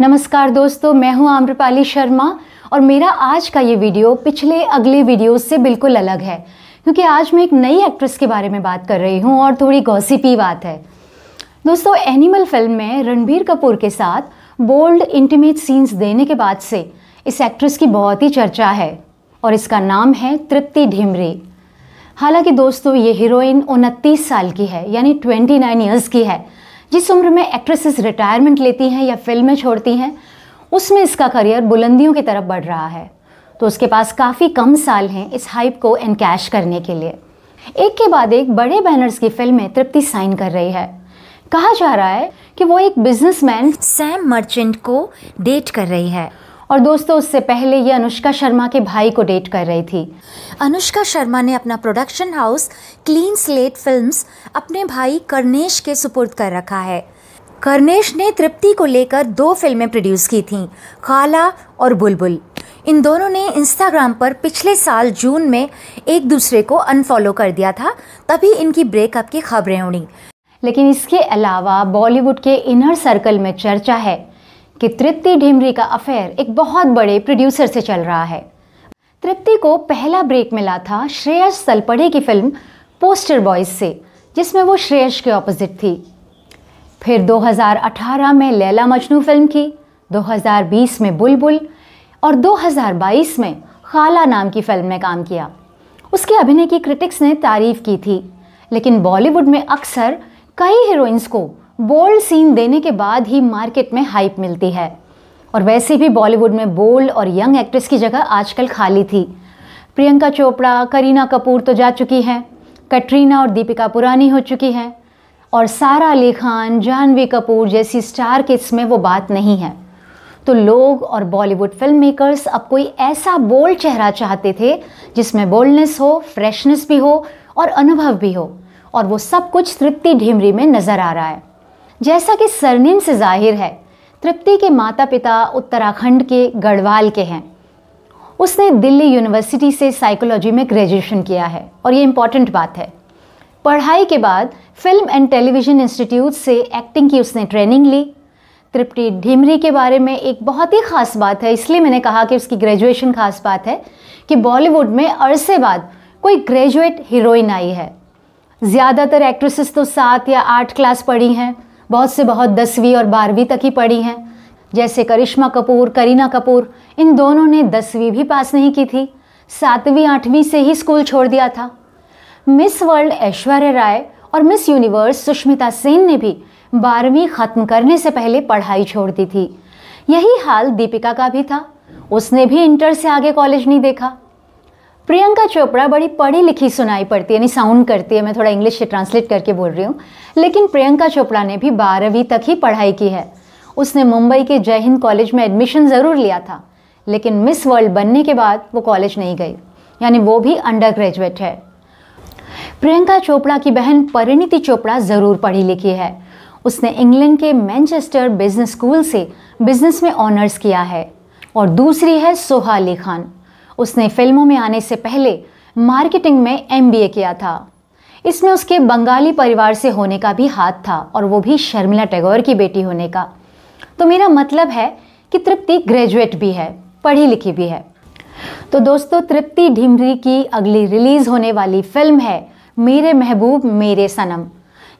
नमस्कार दोस्तों मैं हूं आम्रपाली शर्मा और मेरा आज का ये वीडियो पिछले अगले वीडियो से बिल्कुल अलग है क्योंकि आज मैं एक नई एक्ट्रेस के बारे में बात कर रही हूँ और थोड़ी गौसिपी बात है दोस्तों एनिमल फिल्म में रणबीर कपूर के साथ बोल्ड इंटीमेट सीन्स देने के बाद से इस एक्ट्रेस की बहुत ही चर्चा है और इसका नाम है तृप्ति ढिमरे हालांकि दोस्तों ये हीरोइन उनतीस साल की है यानी ट्वेंटी नाइन ईयर्स की है जिस उम्र में एक्ट्रेसेस रिटायरमेंट लेती हैं या फिल्में छोड़ती हैं उसमें इसका करियर बुलंदियों की तरफ बढ़ रहा है तो उसके पास काफ़ी कम साल हैं इस हाइप को इनकैश करने के लिए एक के बाद एक बड़े बैनर्स की फिल्में तृप्ति साइन कर रही है कहा जा रहा है कि वो एक बिजनेसमैन सैम मर्चेंट को डेट कर रही है और दोस्तों उससे पहले ये अनुष्का शर्मा के भाई को डेट कर रही थी अनुष्का शर्मा ने अपना production house Clean Slate Films अपने भाई करनेश के सुपुर्द कर रखा है करनेश ने तृप्ति को लेकर दो फिल्में प्रोड्यूस की थीं खाला और बुलबुल इन दोनों ने इंस्टाग्राम पर पिछले साल जून में एक दूसरे को अनफॉलो कर दिया था तभी इनकी ब्रेकअप की खबरें उड़ी लेकिन इसके अलावा बॉलीवुड के इनर सर्कल में चर्चा है कि तृप्ति ढिमरी का अफेयर एक बहुत बड़े प्रोड्यूसर से चल रहा है तृप्ति को पहला ब्रेक मिला था श्रेयस सलपड़े की फिल्म पोस्टर बॉयज से जिसमें वो श्रेयस के ऑपोजिट थी फिर 2018 में लैला मजनू फिल्म की 2020 में बुलबुल बुल, और 2022 में खाला नाम की फिल्म में काम किया उसके अभिनय की क्रिटिक्स ने तारीफ की थी लेकिन बॉलीवुड में अक्सर कई हीरोइंस को बोल्ड सीन देने के बाद ही मार्केट में हाइप मिलती है और वैसे भी बॉलीवुड में बोल्ड और यंग एक्ट्रेस की जगह आजकल खाली थी प्रियंका चोपड़ा करीना कपूर तो जा चुकी हैं कटरीना और दीपिका पुरानी हो चुकी हैं और सारा अली खान जानवी कपूर जैसी स्टार के में वो बात नहीं है तो लोग और बॉलीवुड फिल्म मेकर्स अब कोई ऐसा बोल्ड चेहरा चाहते थे जिसमें बोल्डनेस हो फ्रेशनेस भी हो और अनुभव भी हो और वो सब कुछ तृप्ति ढिमरी में नज़र आ रहा है जैसा कि सरनेम से जाहिर है तृप्ति के माता पिता उत्तराखंड के गढ़वाल के हैं उसने दिल्ली यूनिवर्सिटी से साइकोलॉजी में ग्रेजुएशन किया है और ये इम्पॉर्टेंट बात है पढ़ाई के बाद फिल्म एंड टेलीविज़न इंस्टीट्यूट से एक्टिंग की उसने ट्रेनिंग ली तृप्ति ढिमरी के बारे में एक बहुत ही ख़ास बात है इसलिए मैंने कहा कि उसकी ग्रेजुएशन ख़ास बात है कि बॉलीवुड में अरसे बाद कोई ग्रेजुएट हीरोइन आई है ज़्यादातर एक्ट्रेसेस तो सात या आठ क्लास पढ़ी हैं बहुत से बहुत दसवीं और बारहवीं तक ही पढ़ी हैं जैसे करिश्मा कपूर करीना कपूर इन दोनों ने दसवीं भी पास नहीं की थी सातवीं आठवीं से ही स्कूल छोड़ दिया था मिस वर्ल्ड ऐश्वर्या राय और मिस यूनिवर्स सुष्मिता सेन ने भी बारहवीं ख़त्म करने से पहले पढ़ाई छोड़ दी थी यही हाल दीपिका का भी था उसने भी इंटर से आगे कॉलेज नहीं देखा प्रियंका चोपड़ा बड़ी पढ़ी लिखी सुनाई पड़ती है यानी साउंड करती है मैं थोड़ा इंग्लिश से ट्रांसलेट करके बोल रही हूँ लेकिन प्रियंका चोपड़ा ने भी बारहवीं तक ही पढ़ाई की है उसने मुंबई के जय हिंद कॉलेज में एडमिशन ज़रूर लिया था लेकिन मिस वर्ल्ड बनने के बाद वो कॉलेज नहीं गई यानी वो भी अंडर ग्रेजुएट है प्रियंका चोपड़ा की बहन परिणीति चोपड़ा ज़रूर पढ़ी लिखी है उसने इंग्लैंड के मैनचेस्टर बिजनेस स्कूल से बिजनेस में ऑनर्स किया है और दूसरी है सोहाली खान उसने फिल्मों में आने से पहले मार्केटिंग में एम किया था इसमें उसके बंगाली परिवार से होने का भी हाथ था और वो भी शर्मिला टैगोर की बेटी होने का तो मेरा मतलब है कि तृप्ति ग्रेजुएट भी है पढ़ी लिखी भी है तो दोस्तों तृप्ति ढिमरी की अगली रिलीज़ होने वाली फिल्म है मेरे महबूब मेरे सनम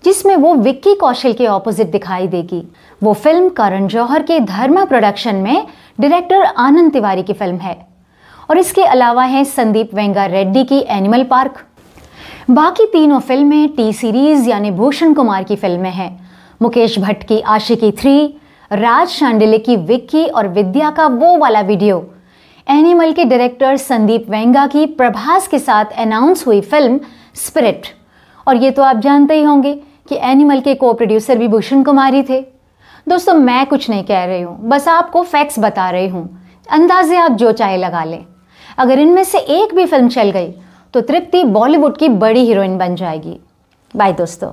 जिसमें वो विक्की कौशल के ऑपोजिट दिखाई देगी वो फिल्म करण जौहर के धर्मा प्रोडक्शन में डायरेक्टर आनंद तिवारी की फिल्म है और इसके अलावा हैं संदीप वेंगा रेड्डी की एनिमल पार्क बाकी तीनों फिल्में टी सीरीज़ यानी भूषण कुमार की फिल्में हैं मुकेश भट्ट की आशिकी थ्री राज शांडिले की विक्की और विद्या का वो वाला वीडियो एनिमल के डायरेक्टर संदीप वेंगा की प्रभास के साथ अनाउंस हुई फिल्म स्पिरिट और ये तो आप जानते ही होंगे कि एनिमल के को प्रोड्यूसर भी भूषण कुमार ही थे दोस्तों मैं कुछ नहीं कह रही हूँ बस आपको फैक्ट्स बता रही हूँ अंदाजे आप जो चाहे लगा लें अगर इनमें से एक भी फिल्म चल गई तो तृप्ति बॉलीवुड की बड़ी हीरोइन बन जाएगी बाय दोस्तों